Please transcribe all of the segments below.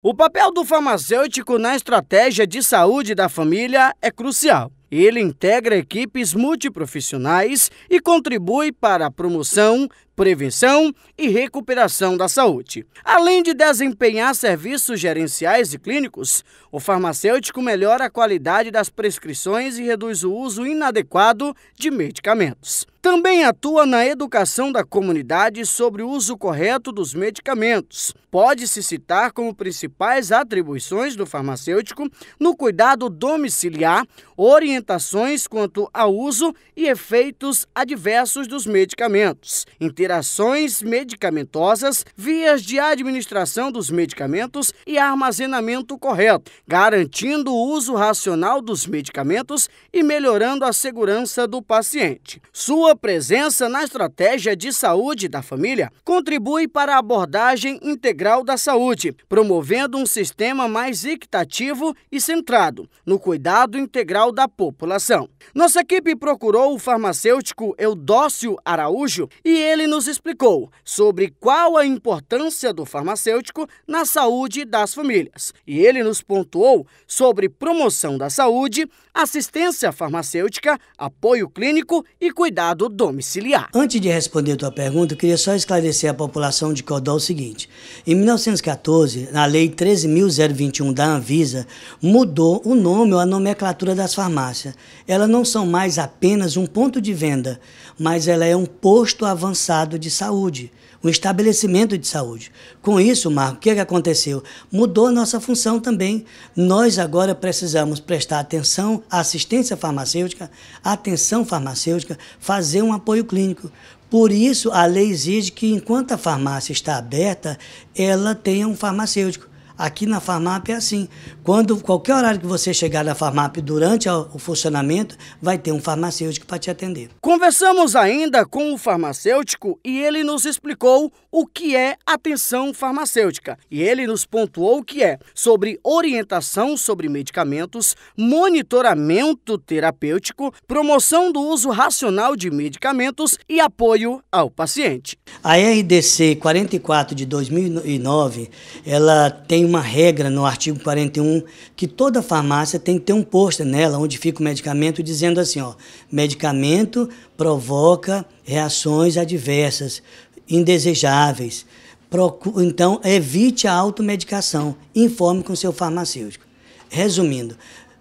O papel do farmacêutico na estratégia de saúde da família é crucial. Ele integra equipes multiprofissionais e contribui para a promoção, prevenção e recuperação da saúde. Além de desempenhar serviços gerenciais e clínicos, o farmacêutico melhora a qualidade das prescrições e reduz o uso inadequado de medicamentos. Também atua na educação da comunidade sobre o uso correto dos medicamentos. Pode-se citar como principais atribuições do farmacêutico no cuidado domiciliar, orientações quanto ao uso e efeitos adversos dos medicamentos, operações medicamentosas, vias de administração dos medicamentos e armazenamento correto, garantindo o uso racional dos medicamentos e melhorando a segurança do paciente. Sua presença na estratégia de saúde da família contribui para a abordagem integral da saúde, promovendo um sistema mais equitativo e centrado no cuidado integral da população. Nossa equipe procurou o farmacêutico Eudócio Araújo e ele nos nos explicou sobre qual a importância do farmacêutico na saúde das famílias. E ele nos pontuou sobre promoção da saúde, assistência farmacêutica, apoio clínico e cuidado domiciliar. Antes de responder a tua pergunta, eu queria só esclarecer a população de Codó o seguinte. Em 1914, na Lei 13.021 da Anvisa, mudou o nome ou a nomenclatura das farmácias. Elas não são mais apenas um ponto de venda, mas ela é um posto avançado de saúde, um estabelecimento de saúde. Com isso, Marco, o que, é que aconteceu? Mudou a nossa função também. Nós agora precisamos prestar atenção à assistência farmacêutica, atenção farmacêutica, fazer um apoio clínico. Por isso, a lei exige que, enquanto a farmácia está aberta, ela tenha um farmacêutico. Aqui na Farmap é assim. Quando qualquer horário que você chegar na Farmap durante o funcionamento, vai ter um farmacêutico para te atender. Conversamos ainda com o farmacêutico e ele nos explicou o que é atenção farmacêutica. E ele nos pontuou o que é sobre orientação sobre medicamentos, monitoramento terapêutico, promoção do uso racional de medicamentos e apoio ao paciente. A RDC 44 de 2009, ela tem uma regra no artigo 41 que toda farmácia tem que ter um pôster nela onde fica o medicamento dizendo assim, ó, medicamento provoca reações adversas, indesejáveis. Procure, então, evite a automedicação, informe com seu farmacêutico. Resumindo,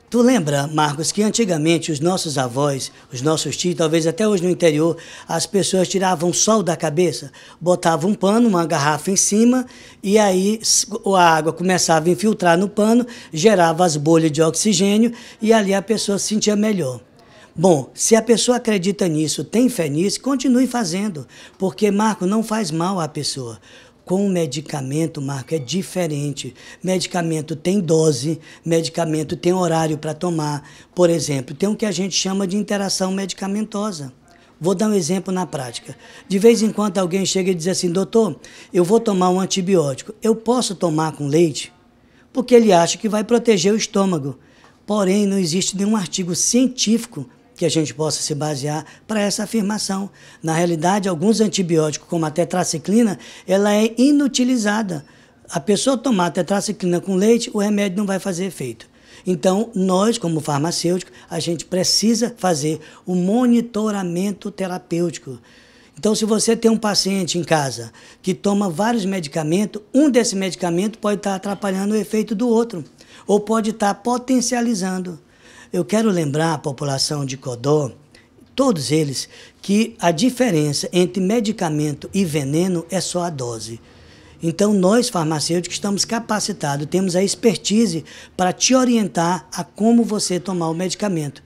Tu lembra, Marcos, que antigamente os nossos avós, os nossos tios, talvez até hoje no interior, as pessoas tiravam sol da cabeça, botavam um pano, uma garrafa em cima, e aí a água começava a infiltrar no pano, gerava as bolhas de oxigênio e ali a pessoa se sentia melhor. Bom, se a pessoa acredita nisso, tem fé nisso, continue fazendo, porque Marco não faz mal à pessoa. Com medicamento, Marco, é diferente. Medicamento tem dose, medicamento tem horário para tomar. Por exemplo, tem o que a gente chama de interação medicamentosa. Vou dar um exemplo na prática. De vez em quando alguém chega e diz assim: doutor, eu vou tomar um antibiótico. Eu posso tomar com leite? Porque ele acha que vai proteger o estômago. Porém, não existe nenhum artigo científico que a gente possa se basear para essa afirmação. Na realidade, alguns antibióticos, como a tetraciclina, ela é inutilizada. A pessoa tomar tetraciclina com leite, o remédio não vai fazer efeito. Então, nós, como farmacêuticos, a gente precisa fazer o monitoramento terapêutico. Então, se você tem um paciente em casa que toma vários medicamentos, um desse medicamento pode estar atrapalhando o efeito do outro, ou pode estar potencializando. Eu quero lembrar a população de Codó, todos eles, que a diferença entre medicamento e veneno é só a dose. Então, nós farmacêuticos estamos capacitados, temos a expertise para te orientar a como você tomar o medicamento.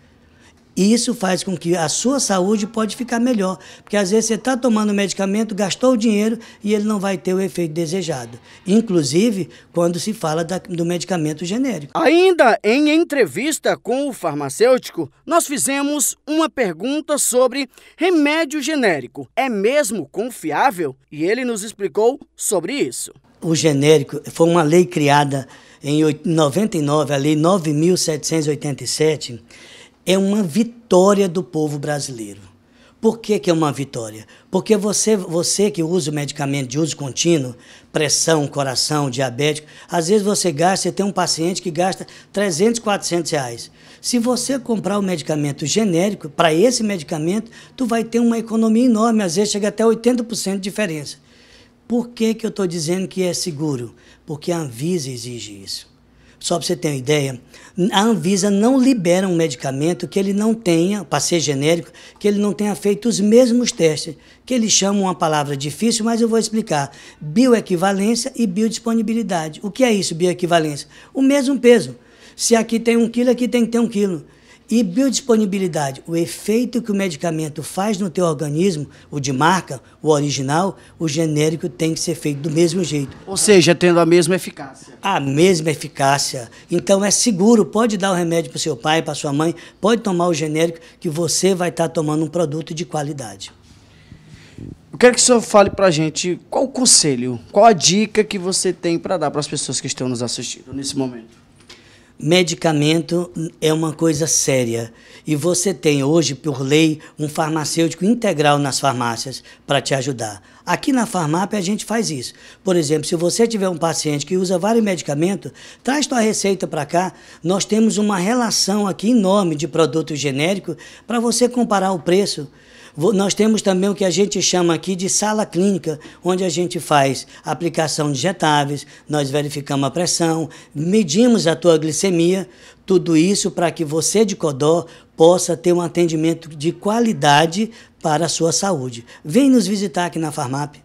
E isso faz com que a sua saúde pode ficar melhor, porque às vezes você está tomando medicamento, gastou o dinheiro e ele não vai ter o efeito desejado. Inclusive quando se fala da, do medicamento genérico. Ainda em entrevista com o farmacêutico, nós fizemos uma pergunta sobre remédio genérico. É mesmo confiável? E ele nos explicou sobre isso. O genérico foi uma lei criada em 99, a lei 9787 é uma vitória do povo brasileiro. Por que, que é uma vitória? Porque você, você que usa o medicamento de uso contínuo, pressão, coração, diabético, às vezes você gasta, você tem um paciente que gasta 300, 400 reais. Se você comprar o medicamento genérico, para esse medicamento, tu vai ter uma economia enorme, às vezes chega até 80% de diferença. Por que, que eu estou dizendo que é seguro? Porque a Anvisa exige isso. Só para você ter uma ideia, a Anvisa não libera um medicamento que ele não tenha, para ser genérico, que ele não tenha feito os mesmos testes, que eles chamam uma palavra difícil, mas eu vou explicar. Bioequivalência e biodisponibilidade. O que é isso, bioequivalência? O mesmo peso. Se aqui tem um quilo, aqui tem que ter um quilo. E biodisponibilidade, o efeito que o medicamento faz no teu organismo, o de marca, o original, o genérico tem que ser feito do mesmo jeito. Ou seja, tendo a mesma eficácia. A mesma eficácia. Então é seguro, pode dar o remédio para seu pai, para sua mãe, pode tomar o genérico que você vai estar tá tomando um produto de qualidade. Eu quero que o senhor fale para a gente qual o conselho, qual a dica que você tem para dar para as pessoas que estão nos assistindo nesse momento. Medicamento é uma coisa séria e você tem hoje, por lei, um farmacêutico integral nas farmácias para te ajudar. Aqui na Farmap a gente faz isso. Por exemplo, se você tiver um paciente que usa vários medicamentos, traz tua receita para cá. Nós temos uma relação aqui enorme de produto genérico para você comparar o preço. Nós temos também o que a gente chama aqui de sala clínica, onde a gente faz aplicação de injetáveis, nós verificamos a pressão, medimos a tua glicemia, tudo isso para que você de Codó possa ter um atendimento de qualidade para a sua saúde. Vem nos visitar aqui na Farmap.